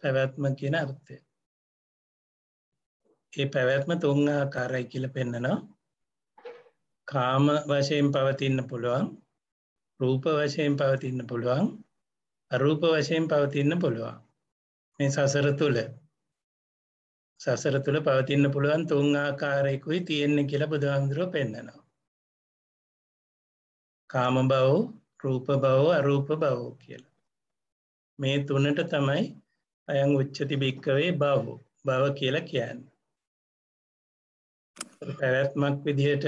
පැවැත්ම කියන අර්ථය. ඒ පැවැත්ම තුන් ආකාරයි කියල පෙන්නනවා කාම වශයෙන් පවතින්න පුළුවන් රූප වශයෙන් පවතින්න පුළුවන් අරූප වශයෙන් පවතින්න පුළුවන් මේ සසර තුළ සසර තුළ පවතින්න පුළුවන් තුන් ආකාරයකුයි තියෙන්නේ කියල බුදුහාන්දුරුව පෙන්න්නනවා කාම බව රූප බව අරූප බව කියලා මේ තුනට තමයි අයං උච්චති භික්කවේ බාහෝ බව කියලා කියන්න. පැවැත්මක් විදිහට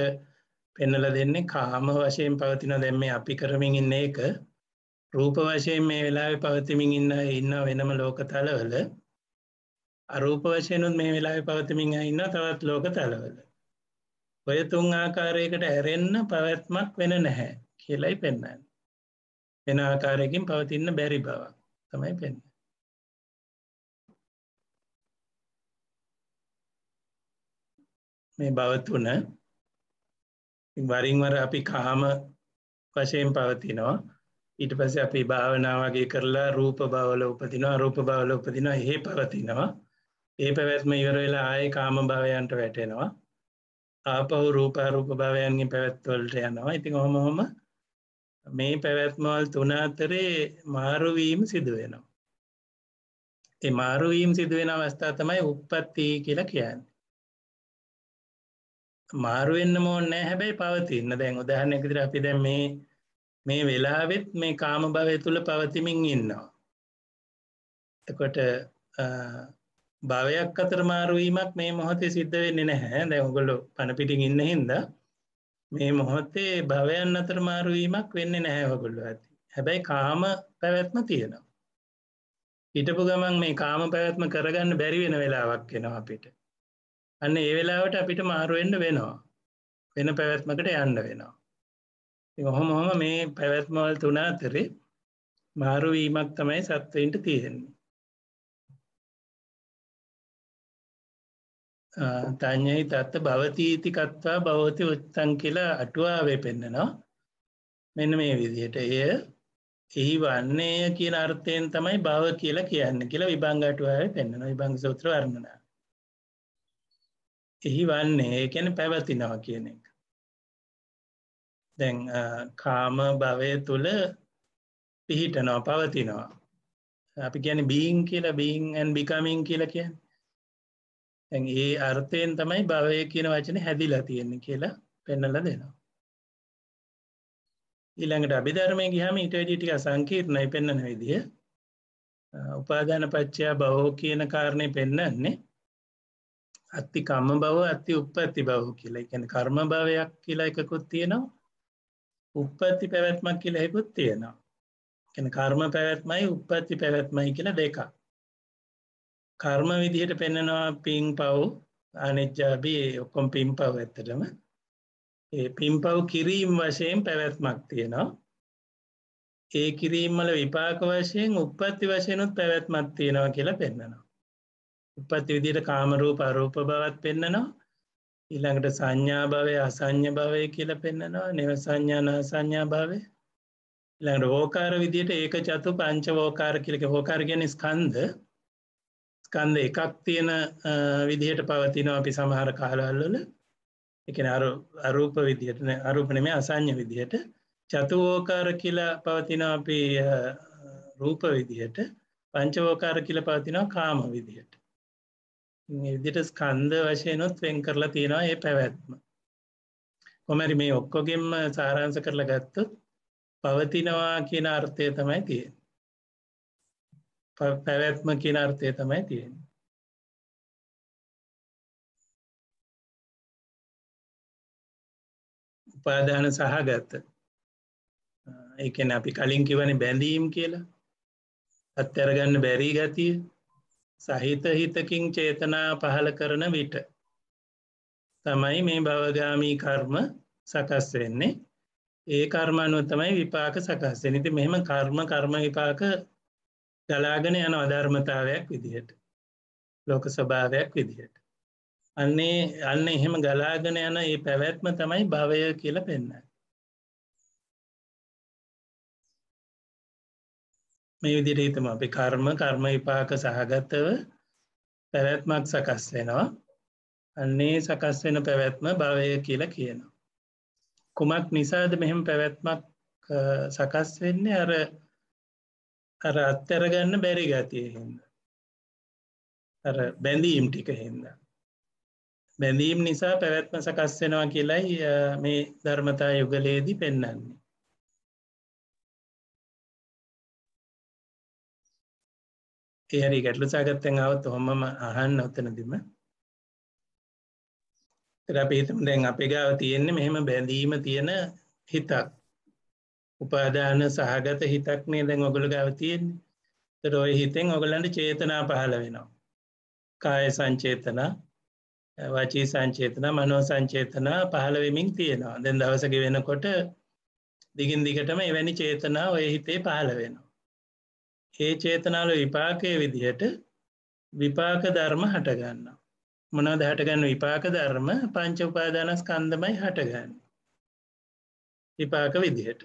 පෙන්නල දෙන්නේ කාම වශයෙන් පවතින දැම් මේ අපි කරමින් ඉන්න එක රූප වශයෙන් මේ වෙලාවෙ පවතිමින් ඉන්න ඉන්න වෙනම ලෝකතලවල අරූප වශයනුත් මේ වෙලාවෙ පවතිමින් ඉන්න තවත් ලෝකතලවල. ඔය තුන් ආකාරයකට ඇරෙන්න පැවැත්මක් වෙන නැහැ කියලයි පෙන්න්න. වෙන ආකාරයකින් පවතින්න බැරි බවක් තමයි පෙන්න්න. මේ භව තුන වරින් වර අපි කාම වශයෙන් පවතිනවා ඊට පස්සේ අපි භාවනා වගේ කරලා රූප භවල උපදිනවා රූප භවල උපදිනවා එහෙ පවතිනවා ඒ පැවැත්ම ඉවර වෙලා ආයේ කාම භවයන්ට වැටෙනවා ආපහු රූප රූප භවයන්ගේ පැවැත්වලට යනවා ඉතින් ඔහොම ඔහොම මේ පැවැත්මවල් තුන අතරේ මාරු වීම සිදු වෙනවා ඒ මාරු වීම සිදු වෙන අවස්ථාව තමයි උප්පත්ති කියලා කියන්නේ මාරු වෙන්න ඕනේ හැබැයි පවතින්න දැන් උදාහරණයක් විදිහට අපි දැන් මේ මේ වෙලාවෙත් මේ කාම භවය තුල පවතිමින් ඉන්නවා. එතකොට භවයක් අතර මාරු වීමක් මේ මොහොතේ සිද්ධ වෙන්නේ නැහැ. දැන් ඔයගොල්ලෝ පණ පිටින් ඉන්න හින්දා මේ මොහොතේ භවයන් අතර මාරු වීමක් වෙන්නේ නැහැ ඔයගොල්ලෝ ඇති. හැබැයි කාම පැවැත්ම තියෙනවා. හිටපු ගමන් මේ කාම පැවැත්ම කරගන්න බැරි වෙන වෙලාවක් එනවා අපිට. අන්න ඒ වෙලාවට අපිට මාරුවෙන්ඩ වෙනවා වෙන පැවැත්මකට යන්න වෙනවා හොම හොම මේ පැවැත්මවල් තුනාතරේ මාරුවීමක් තමයි සත්වයින්ට තියෙන්නේ තඥයි තත්ත භවතීතිකත්වා බවෝති උත්තන් කියලා අටුවාවේ පෙන්න්නනවා මෙන්න මේ විදියට එය එහි වන්නේය කියන අර්ථයෙන් තමයි භව කියලා කියන්න කියලා විභංගටුවාව පෙන්න්නන විභංග සූත්‍ර වර්ණනා එහි වන්නේ ඒ කියන්නේ පැවතිනවා කියන එක. දැන් කාම භවය තුල පිහිටනවා පවතිනවා. අපි කියන්නේ being කියලා being and becoming කියලා කියන්නේ. දැන් ඒ අර්ථයෙන් තමයි භවය කියන වචනේ හැදිලා තියෙන්නේ කියලා පෙන්වලා දෙනවා. ඊළඟට අභිධර්මයේ ගියාම ඊට වැඩි ටික සංකීර්ණයි පෙන්වන විදිය. උපාදාන පත්‍ය භවෝ කියන කාරණේ පෙන්වන්නේ අත්ති කම්ම බව අති උපපැති බව කියලා එකන කර්ම භවයක් කියලා එකකුත් තියෙනවා උපපැති පැවැත්මක් කියලා එකුත් තියෙනවා එන කර්ම පැවැත්මයි උපපැති පැවැත්මයි කියලා දෙකක් කර්ම විදිහට පෙන්නනවා පින් පව් අනෙජ්ජාබී ඔක්කොම් පින් පව් ඇත්තටම ඒ පින් පව් කිරීම් වශයෙන් පැවැත්මක් තියෙනවා ඒ කිරීම්මල විපාක වශයෙන් උපපත්ති වශයනුත් පැවැත්මත් තියෙනවා කියලා පෙන්න්නනවා උපත් විදිට කාමරූප අරූප බවත් පෙන්න්නනවා ඊළඟට සංඥා භවය අසං්‍ය භවය කියල පෙන්න්නනවා නිව සංඥාන සංඥා භාවය ළඟට වෝකාර විදියට ඒක චතු පංච වෝකාර කියලක හෝකාරගෙන ස්කන්ද ස්කන්ද එකක් තියෙන විදිහට පවතිනවා අපි සමහර කාලල්ලල එකන අරූප විදිහටන අරූපනම අසං්‍ය විදිහට චතුවෝකාර කියලා පවතින අපි රූප විදිහට පංචවෝකාර කියල පවතිනවා කාම විදිහට විදිට ස්කන්ධ වශයනොත් වෙන් කරලා තියෙනවා ඒ පැවැත්ම. කොමැරි මේ ඔක්කොගෙම සාරාංස කරලා ගත්තුත් පවතිනවා කියන අර්ථය තමයි තියෙන්. පැවැත්ම කියන අර්ථය තමයි තියෙන්. උපාධන සහගත ඒකන අපි කලින් කිවන බැඳීම් කියලා අත්තැරගන්න බැරී ගතිය සහිත හිතකින් චේතනා පහළ කරන විට තමයි මේ භවගාමී කර්ම සකස් වෙන්නේ ඒ කර්මනුව තමයි විපාක සකස්සේ නිති මෙහෙම කර්ම කර්ම විපාක ගලාගෙන යන අධර්මතාවයක් විදිහට ලෝක ස්වභාවයක් විදිහට අන්නේ අන්න එහෙම ගලාගෙන යන ඒ පැවැත්ම තමයි භවය කියල පෙන්න්නයි මේ විදිට හිතම අපි කර්ම කර්ම විපාක සහගතව පැවැත්මක් සකස් වෙනවා අන්නේ සකස් වෙන පැවැත්ම භවය කියලා කියනවා. කුමක් නිසාද මෙහෙම පැවැත්මක් සකස් වෙන්නේ අර අර අත්තරගන්න බැරි ගතිය හින්ද. අර බැඳීම් ටික හින්ද. බැඳීම් නිසා පැවැත්ම සකස් වෙනවා කියලයි මේ ධර්මතා යුගලයේදී පෙන්නන්නේ. ඒ හරි ගැටලු සාගත්තෙන් ආවත් ඔහොමම අහන්න උතනදිම. ඒත් අපි හිතමු දැන් අපේ ගාව තියෙන්නේ මෙහෙම බැඳීම තියෙන හිතක්. උපාදාන සහගත හිතක් නේ දැන් ඔයගොල්ලෝ ගාව තියෙන්නේ. ඒතර ওই හිතෙන් ඔයගලන්ට චේතනා පහළ වෙනවා. කාය සංචේතන, වාචී සංචේතන, මනෝ සංචේතන පහළ වෙමින් තියෙනවා. දැන් දවසක වෙනකොට දිගින් දිගටම එවැනි චේතනා ඔය හිතේ පහළ වෙනවා. ඒ චේතනාල විපාකය විදිහට විපාක ධර්ම හටගන්න. මොනවද හටගන්න විපාක ධර්ම පංච උපාදානස් කන්දමයි හටගන්න. විපාක විදිහට.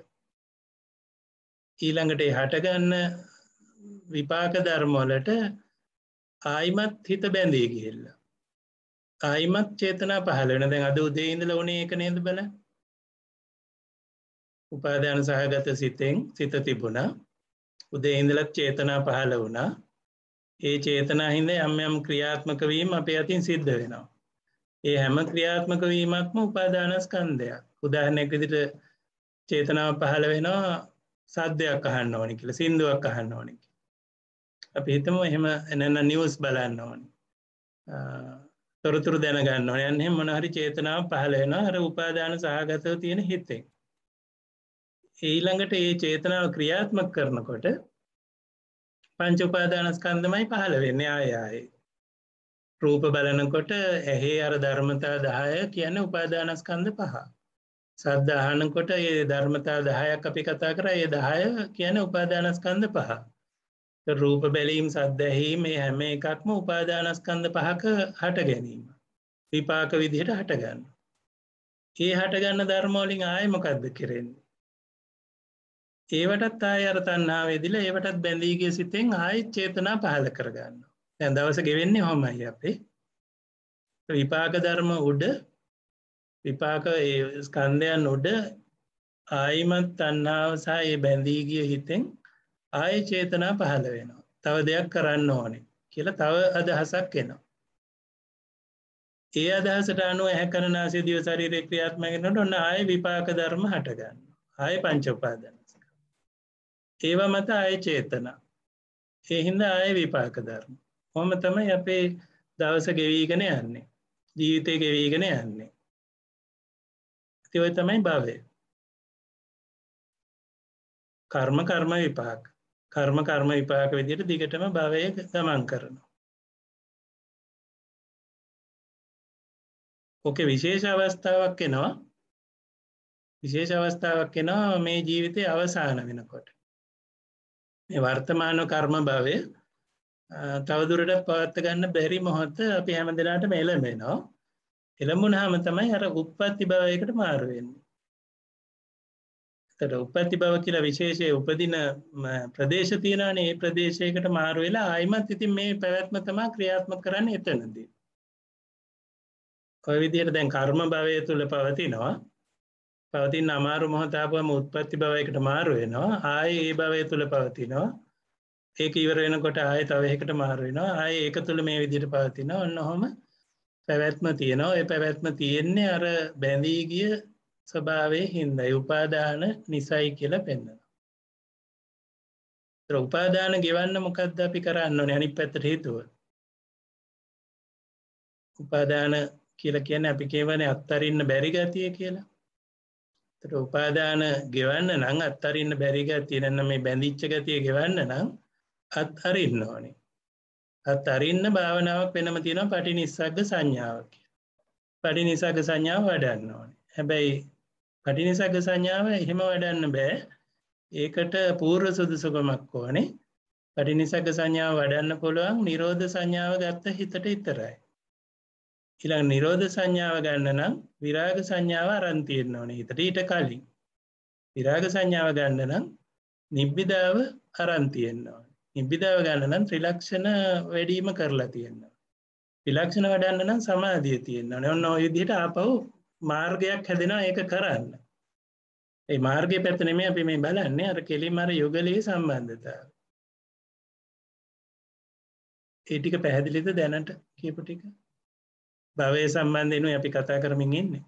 ඊළඟට හටගන්න විපාක ධර්මවලට ආයිමත් හිත බැඳී ගිහිල්ල. ආයිමත් චේතනා පහල වෙන දැන් අද උදේ ඉඳල ඕනේ එක නේද බල උපාධ්‍යන සහගත සිතෙන් සිත තිබුණා උදේ ඉඳලත් චේතනා පහළ වුණා. ඒ චේතනා හින්ද යම් යම් ක්‍රියාත්මක වීම අපේ අතින් සිද්ධ වෙනවා. ඒ හැම ක්‍රියාත්මක වීමක්ම උපාදානස්කන්ධයක්. උදාහරණයක් විදිහට චේතනාව පහළ වෙනවා සද්දයක් අහන්න ඕනි කියලා සින්දුවක් අහන්න ඕනි අපි හිතමු එහෙම එනන්න නිවස් බලන්න ඕනි. තොරතුරු දැනගන්න ඕන යන්නේ මොනහරි චේතනාව පහළ වෙනවා අර උපාදාන සහගතව තියෙන හිතෙන්. ඊළඟට ඒ චේතනාව ක්‍රියාත්මක කරනකොට පංච උපාදානස්කන්ධමයි පහළ වෙන්නේ ආය ආයේ. රූප බලනකොට ඇහි අර ධර්මතා 10 කියන්නේ උපාදානස්කන්ධ පහ. සද්ද අහනකොට ඒ ධර්මතා 10ක් අපි කතා කරා ඒ 10 කියන්නේ උපාදානස්කන්ධ පහ. රූප බැලීම් සද්ද ඇහිීම මේ හැම එකක්ම උපාදානස්කන්ධ පහක හට ගැනීම. විපාක විදිහට හටගන්න. ඒ හටගන්න ධර්මෝලින් ආය මොකක්ද කරෙන්නේ ඒවටත් ආය අර තණ්හාවේ දිලා ඒවටත් බැඳී ගිය සිතෙන් ආයි චේතනා පහල කරගන්නවා. දැන් දවස ගෙවෙන්නේ ඔහමයි අපේ. විපාක ධර්ම උඩ විපාක ඒ ස්කන්ධයන් උඩ ආයිමත් තණ්හාව සහ ඒ බැඳී ගිය හිතෙන් ආය චේතනා පහල වෙනවා. තව දෙයක් කරන්න ඕනේ කියලා තව අදහසක් එනවා. ඒ අදහසට අනුව ඇහැ කරනාසේ දිව ශරීරේ ක්‍රියාත්මක වෙනකොට ඔන්න ආය විපාක ධර්ම හටගන්නවා. ආය පංච උපාදාන ඒව මත ආය චේතනා ඒ හින්ද ආය විපාක ධර්ම හොම තමයි අපේ දවස ගෙවීගෙන යන්නේ ජීවිතය ගෙවීගෙන යන්නේ තිවයි තමයි භාවය කර්ම කර්ම විපාක කර්ම කර්ම විපාක විදියට දිගටම භවය ගමන් කරනවා ඕක විශේෂ අවස්ථාවක් එනවා විශේෂ අවස්ථාවක් එනවා මේ ජීවිතය අවසාන වෙනකොට මේ වර්තමාන කර්ම භවය තවදුරට පවත්ත ගන්න බැරි මොහොත අපි හැම දෙනාට මෙලමෙනවා එළඹුණහම තමයි අර උප්පත්ති භවයකට මාරුවෙන්නේ. එතකොට උප්පත්ති භව කියලා විශේෂයේ උපදින ප්‍රදේශ තියෙනවානේ ඒ ප්‍රදේශයකට මාරු වෙලා ආයිමත් ඉතින් මේ පැවැත්ම තමයි ක්‍රියාත්මක කරන්නේ එතනදී. කොයි විදිහට දැන් කර්ම භවය තුල පවතිනවා පවතින් අමාරු මොහතාපම උත්පත්ති බවයකට මාරුවෙනවා ආය ඒ භවය තුළ පවතිනවා ඒක ඉවරෙනකොට ආය තවයකට මාරුවෙනවා ආය ඒක තුළ මේ විදිට පවතින ඔන්න හොම පැවැත්ම තියෙනවා එ පැවැත්ම තියෙන්නේ අර බැඳීගිය ස්වභාවේ හින්දයි උපාදාන නිසයි කියලා පෙන්න්නවා. උපාදාන ගෙවන්න මොකක්ද අපි කරන්න ඕන අනි පැත්තට හේතුව. උපාදාන කියල කියන අපි කියවන අත්තරින්න බැරිගතිය කියලා තට උපාදාන ගෙවන්න නං අත්හරින්න බැරිග තියරන්න මේ බැඳිච්ච ගතිය ගෙවන්න නම් අත් අරින්න ඕනේ. අත් අරින්න භාවනාවක් වෙනම තියෙන පටි නිසක්ග සංඥාවක් කිය. පඩි නිසාක සංඥාව වඩන්න ඕනේ. හැබැයි පටි නිසාක සංඥාව එහෙම වඩන්න බෑ ඒකට පූර්ව සුදුසුකමක් ඕනේ පටි නිසාක සංඥාව වඩන්න පුළුවන් නිරෝධ සංඥාව ගත්ත හිතට ඉතරයි. ඊළඟ නිරෝධ සංඥාව ගන්න නම් විරාග සංඥාව අරන් තියෙන්න ඕනේ හිතට ඊට කලින් විරාග සංඥාව ගන්න නම් නිබ්බිදාව අරන් තියෙන්න ඕනේ නිබ්බිදාව ගන්න නම් ත්‍රිලක්ෂණ වැඩිම කරලා තියෙන්න ත්‍රිලක්ෂණ වඩන්න නම් සමාධිය තියෙන්න ඕනේ ඔන්න ඔය විදිහට ආපහු මාර්ගයක් හැදෙනවා ඒක කරන්න ඒ මාර්ගය පැත්ත නෙමෙයි අපි මේ බලන්නේ අර කෙලින්ම අර යුගලයේ සම්බන්ධතාව ඒ ටික පැහැදිලිද දැනට කියපු ටික භවය සම්බන්ධයනු අපි කතා කරමින් ඉන්නේ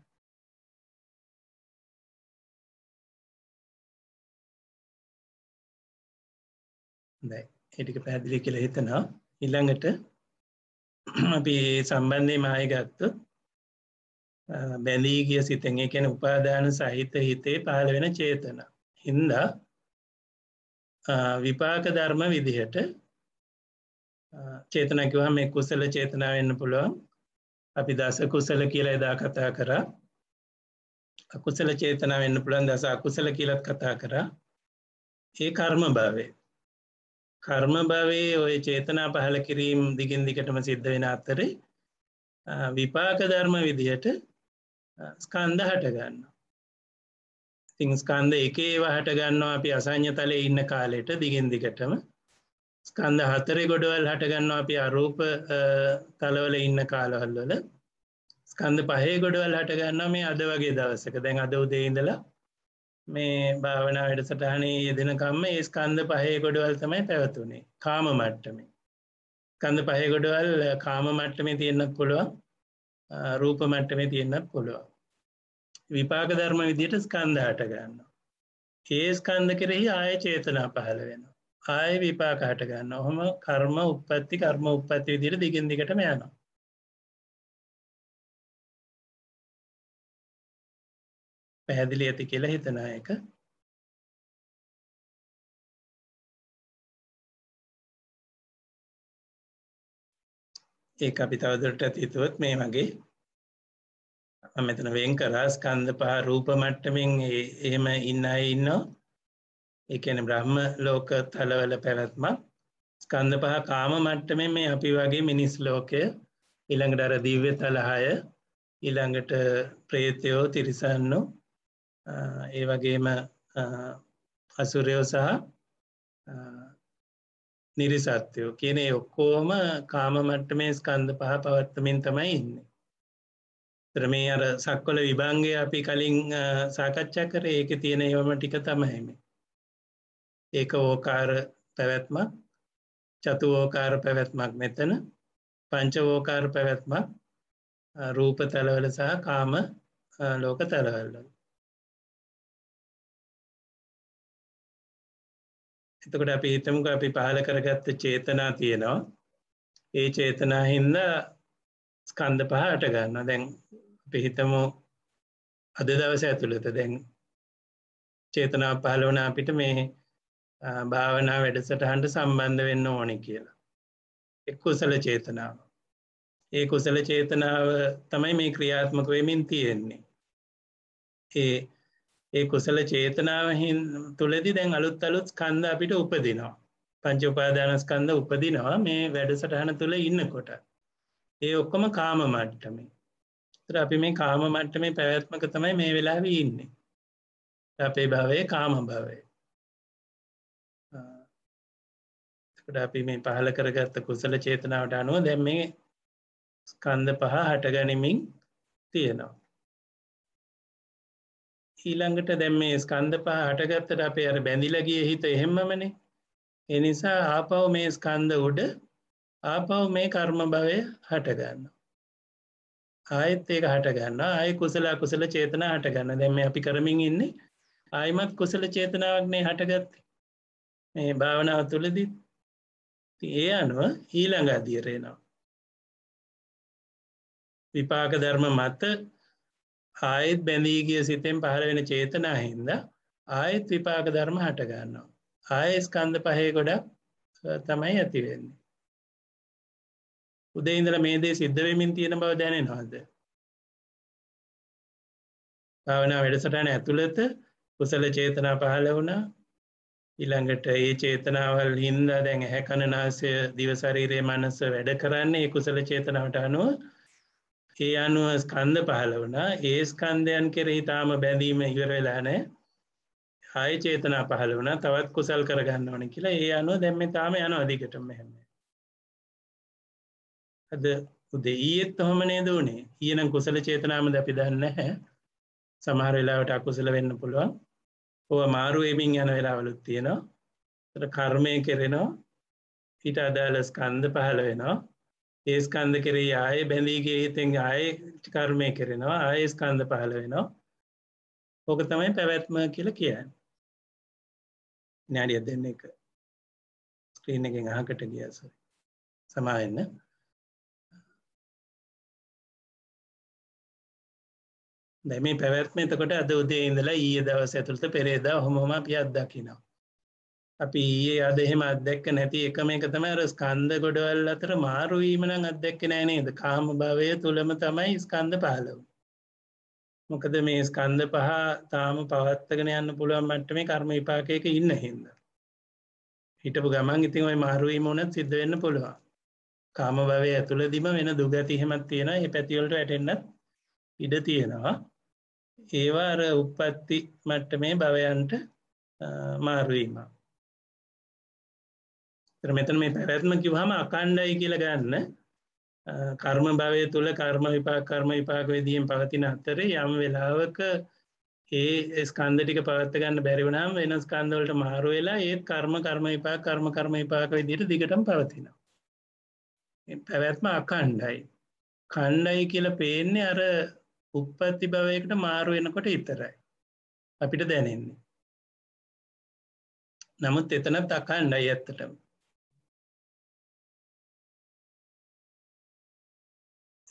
දැ එටික පැදිලි කියල හිතනා ඉළඟට අපි සම්බන්ධය මාය ගත්ත බැලී ගිය සිතෙන් කැන උපාදාන සහිත හිතේ පහළ වෙන චේතන හින්දා විපාක ධර්ම විදිහට චේතනකිවහම මේ කුසල චේතනාව වෙන්න පුළුවන් අපි දස කුසල කියලා එදා කතා කරා අකුසල චේතනාව වෙන්න පුළන් දස අකුසල කියලත් කතා කරා ඒ කර්ම භාවය කර්ම භවයේ ඔය චේතනා පහල කිරීම් දිගින් දිගටම සිද්ධ වෙන අත්තරේ විපාක ධර්ම විදිහට ස්කන්ධ හටගන්න. තිං ස්කන්ධ එකේ හටගන්නවා අපි අසං්‍ය තලය ඉන්න කාලෙට දිගින් දිගටම ස්කන්ධ හතරේ ගොඩවල් හටගන්නවා අපි අරූප තලවල ඉන්න කාලවල්වල ස්කන්ධ පහේ ගොඩවල් හටගන්නවා මේ අද වගේ දවසක දැන් අද උදේඉඳලා මේ භාවනා වැඩ සටහනේ යෙදෙනකම්ම ඒ ස්කන්ධ පහේ ගොඩවල් තමයි පැවතුනේ කාම මට්ටමේ ස්කන්ධ පහේ ගොඩවල් කාම මට්ටමේ තියෙන්න්නක් පුළුවන් රූප මට්ටමේ තියෙන්න්නක් පුළුවන් විපාක ධර්ම විදියට ස්කන්ධ හටගන්නවා ඒ ස්කන්ධ කෙරෙහි ආය චේතනා පහළ වෙන ආය විපාක හට ගන්න ඔහොම කර්ම උපත්ති කර්ම උපත්ති විදිර දිගින් දිගටම යන පැහැදිලි ඇති කියලා හිතනායක ඒ අපි තවදුරට ඇතිතුවත් මේ වගේ මෙතන වෙන් කරා ස්කන්ධ පහ රූප මට්ටමින් එහෙම ඉන්න අය ඉන්නවා එකන බ්‍රහ්ම ලෝක තලවල පැවැත්මක් ස්කන්ධ පහ කාම මට්ටම මේ අපි වගේ මිනිස් ලෝකය ඉළඟට අර දිව්‍ය තලහාය ඉළඟට ප්‍රේතයෝ තිරිසන්නු ඒ වගේම අසුරයෝ සහ නිරිසත්‍යයෝ කියන ඔක්කෝම කාම මට්ටමේ ස්කන්ධ පහ පවත්තමින් තමයි ඉන්න. තර මේ අර සක්කොල විභංගේ අපි කලින් සාකච්ඡා කර ඒක තියෙන ඒවම ටික තමහෙමි. ඒක ඕකාර පැවැත්මක් චතුවෝකාර පැවැත්මක් මෙතන පංචවෝකාර පැවැත්මක් රූප තැලවල සහ කාම ලෝක තැලවල්ල එතකොට අපි හිතමුක අපි පහල කරගත්ත චේතනා තියෙනවා ඒ චේතනා හින්ද ස්කන්ධ පහ අට ගන්න දැන් අපි හිතමු අද දවස ඇතුළත දැන් චේතනා පහලවන අපිට මේ භාවනා වැඩසටහන්ට සම්බන්ධ වෙන්න ඕනි කියලා. එක් කුසල චේතනාව. ඒ කුසල චේතනාව තමයි මේ ක්‍රියාත්මක වෙමින් තියෙන්නේ. ඒ ඒ කුසල චේතනාවහින් තුළදි දැන් අලුත් අලුත් කන්ද අපිට උපදිනවා. පංචඋපාදානස්කන්ද උපදිනවා මේ වැඩසටහන තුළ ඉන්නකොට. ඒ ඔක්කොම කාම මට්ටමේ. තර අපි මේ කාම මට්ටමේ පැවැත්මක තමයි මේ වෙලාවී ඉන්නේ. අපේ භාවය කාම භාවය. ට අපි මේ පහළ කරගත්ත කුසල චේතනාවට අනුව දැම් මේ ස්කන්ධ පහ හටගනිමින් තියෙනවා. ඊළඟට දැම් මේ ස්කන්ධ පහ හටගත්තට අපේ අර බැඳිලගිය හිත එහෙම්මමන එනිසා ආපව් මේ ස්කන්ධ උඩ ආපව් මේ කර්ම භවය හටගන්න. ආයත් ඒක හටගන්න ආය කුසලා කුසල චේතනා හටගන්න දැම අපි කරමින් ඉන්නේ ආයමත් කුසල චේතනාවක්නේ හටගත් මේ භාවනාව තුළදිත් ඒ අනුව ඊළඟ අධීරයනවා. විපාක ධර්ම මත ආයෙත් බැඳීගිය සිතෙන් පහළ වෙන චේතනා හින්ද ආයෙත් විපාක ධර්ම හටගන්නවා. ආයෙස් කන්ද පහය ගොඩක් තමයි ඇතිවෙන්නේ. උදේඉදල මේදේ සිද්ධවෙමින් තියෙන බව දැනෙන හොද. භාවනා වැඩසටන ඇතුළත කුසල චේතනා පහළ වුණා ඉළඟට ඒ චේතනාවල් හින්ද දැන් හැකණනාසය දිවසරීරයේ මනස වැඩ කරන්නේ කුසල චේතනාවට අනුව ඒ අනුව ස්කන්ද පහල වනා ඒ ස්කන්ධයන් කෙරෙහි තාම බැඳීම ඉවරවෙලානෑ ආය චේතනා පහල වන තවත් කුසල් කරගන්න ඕන කියලා ඒ අනුව දැම්ම තාම යන අධිකටම හැම අද උදේ ඊයත් හොම නේද වනේ ඊයනම් කුසල චේතනාම දැපි දන්න හැ සමහර වෙලාවට අකුසල වෙන්න පුළුවන් ඔ මාරුවමින් යන වෙලාවලුත් තියෙනවා කර්මය කෙරෙනවා හිට අදාල ස්කන්ධ පහළ වෙනවා ඒ ස්කන්ධ කෙරේ ආය බැඳීගේ හිතෙන් ආය කර්මය කෙරෙනවා ආය ස්කන්ධ පහළ වෙනවා ඕක තමයි පැවැත්ම කියල කියන්න නෑඩිය දෙන්න එක ස්ක්‍රීන එකෙන් අහකට ගියසර සමාවෙන්න දැ මේ පැවැත්ම එතකොට අද උදේ ඉඳලා ඊය දවස ඇතුළට පෙරේදා හොමොම අපි අත්දකිනවා. අපි ඒ අදහෙම අදැක්ක නැති එකම එක තමයි අර ස්කන්ධ ගොඩවල් අතර මාරුවීමනං අදැක්ක නෑනේද කාම භවය තුළම තමයි ස්කන්ධ පහලව. මොකද මේ ස්කන්ධ පහ තාම පවත්තගෙන යන්න පුළුවන් මට්ට මේ කර්ම විපාකයක ඉන්න හින්ද. හිටපු ගමන් ඉතින් ඔයි මාරුවීම ඕනත් සිද්ධ වෙන්න පුළුවන්. කාම භවය ඇතුළ දිම වෙන දුගතිහෙමත් තියෙන ඒ පැතිවලට ඇටෙන්න්නත් ඉඩ තියෙනවා ඒවා අර උප්පත්ති මට්ටමේ භවයන්ට මාරුවීම. මෙතන මේ පැවැත්ම කිව්වහම අකණ්ඩයි කියලා ගන්න කර්ම භවය තුල කර්ම විපාක කර්ම විපාක විදියෙන් පවතින අතරේ යම් වෙලාවක ඒ ස්කන්ධ ටික පවත්ත ගන්න බැරි වුණාම වෙන ස්කන්ධ වලට මාරු වෙලා ඒත් කර්ම කර්ම විපාක කර්ම කර්ම විපාක විදියට දිගටම පවතිනවා. පැවැත්ම අකණ්ඩයි. කණ්ඩයි කියලා පේන්නේ අර උප්පත්ති භවයකට මාරු වෙනකොට ඉතරයි අපිට දැනෙන්නේ නමුත් එතනත් අකණ්ඩයි ඇත්තටම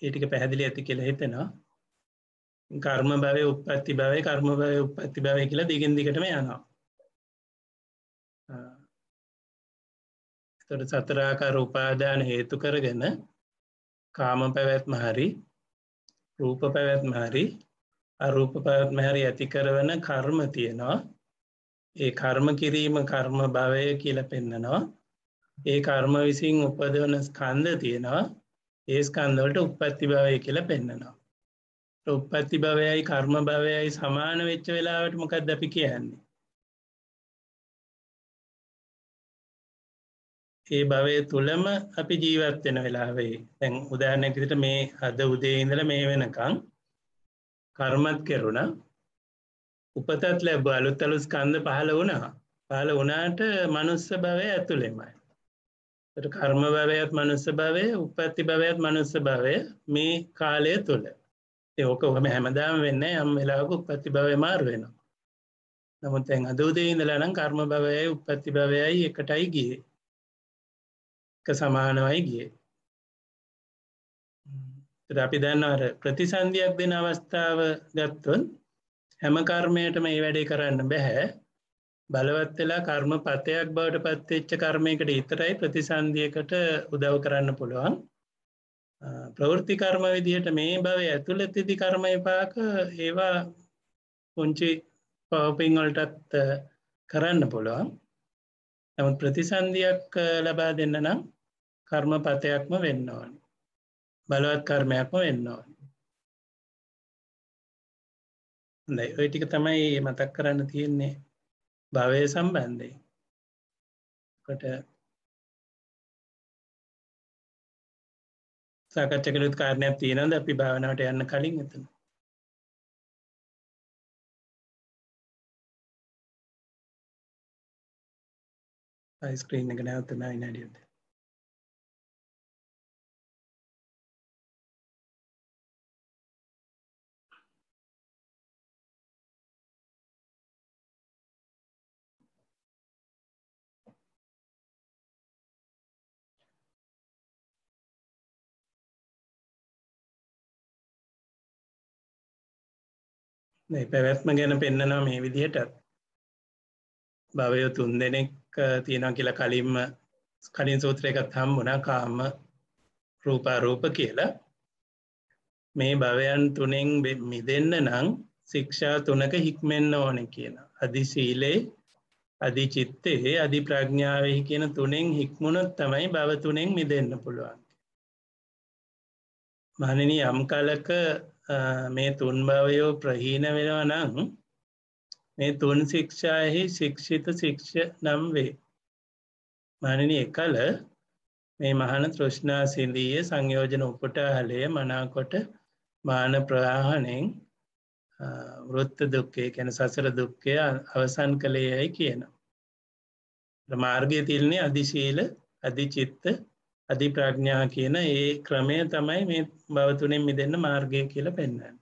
ඒටික පැහැදිලි ඇති කියලා හිතෙනවා කර්ම භවය උපත්ති භවය කර්ම භවය උපත්ති භවය කියලා දිගින් දිගටම යනවා තොට සතරාකාර උපාදාන හේතු කරගෙන කාම පැවැත්ම හරි රූප පැවැත්ම හරි අරූප පැවැත්ම හරි ඇති කරවන කර්ම තියෙනවා ඒ කර්ම කිරීම කර්ම භවය කියල පෙන්නනවා ඒ කර්ම විසින් උපදවන ස්කන්ධ තියෙනවා ඒ ස්කන්දවලට උපත්ති භවය කියල පෙන්න්නනවා උපත්ති භවයයි කර්ම භවයයි සමාන වෙච්ච වෙලාවට මොකක් දැපි කියන්නේ ඒ භවය තුළම අපි ජීවත් වෙන වෙලාවේ දැන් උදාහරණයක් විදිහට මේ අද උදේ ඉඳලා මේ වෙනකන් කර්මත් කෙරුණා උපතත් ලැබුවා අලුත් අලුත් ස්කන්ධ පහළ වුණා පහළ වුණාට මනුස්ස භවය ඇතුළෙමයි ඒතර කර්ම භවයත් මනුස්ස භවය උපත්ති භවයත් මනුස්ස භවය මේ කාලය තුළ ඉතින් ඕක ඔහම හැමදාම වෙන්නේ යම් වෙලාවක උපත්ති භවය මාරු වෙනවා නමුත් දැන් අද උදේ ඉඳලා නම් කර්ම භවයයි උපත්ති භවයයි එකටයි ගියේ සමානවයි ගිය අපි දන්න අර ප්‍රතිසන්ධයක් දෙන අවස්ථාව ගත්තුන් හැම කර්මයටම ඒ වැඩේ කරන්න බැහැ බලවත් වෙලා කර්ම පතයක් බවට පත්වෙච්ච කර්මයකට ඉතරයි ප්‍රතිසන්ධියකට උදව් කරන්න පුළුවන් ප්‍රවෘති කර්ම විදිහට මේ බව ඇතුළ තිති කර්ම එපාක ඒවා පුංචි පවපිංවලටත් කරන්න පුළුවන් නමුත් ප්‍රතිසන්ධයක් ලබා දෙන්න නම් කර්මපතයක්ම වෙන්න ඕනි. බලවත් කර්මයක්ම වෙන්න ඕනි. හොඳයි ඔය ටික තමයි මතක් කරන්න තියෙන්නේ භවය සම්බන්ධයෙන්. කොට සාකච්ඡා කළුත් කාරණයක් තියෙනවද අපි භාවනාවට යන්න කලින් එතන ස්ක්‍රීන් එක නැවත නවිනාඩියද පැවැත්ම ගැන පෙන්න්නනවා මේ විදිහට භවය තුන් දෙනෙක් තියෙනවා කියලා කලින්ම කලින් සූත්‍රයකත් හම් වුණා කාම රූපාරූප කියලා මේ භවයන් තුනෙන් මිදන්න නම් ශික්ෂා තුනක හික්මෙන්න්න ඕන කියන. අධි සීලේ අධිචිත්තේ අධි ප්‍රඥාවහි කියන තුනෙන් හික්මුණොත් තමයි භව තුනෙන් මිදන්න පුළුවන්. මහනිනි යම් කලක මේ තුන් භවයෝ ප්‍රහීන වෙනවා නම් මේ තුන් ශික්ෂායෙහි ශික්ෂිත ශික්ෂ නම් වේ. මනනි එකල මේ මහන තෘෂ්ණා සිලීය සංයෝජන උපටහලය මනාකොට මාන ප්‍රාහණයෙන් වෘත්ත දුක්කේ කැන සසර දුක්කය අවසන් කළේ යැයි කියන. මාර්ගය තිල්න්නේ අධිශීල අධිචිත්ත අධි ප්‍රඥා කියන ඒ ක්‍රමය තමයි මේ බවතුනෙන් මිදන්න මාර්ගය කියල පෙන්න්න.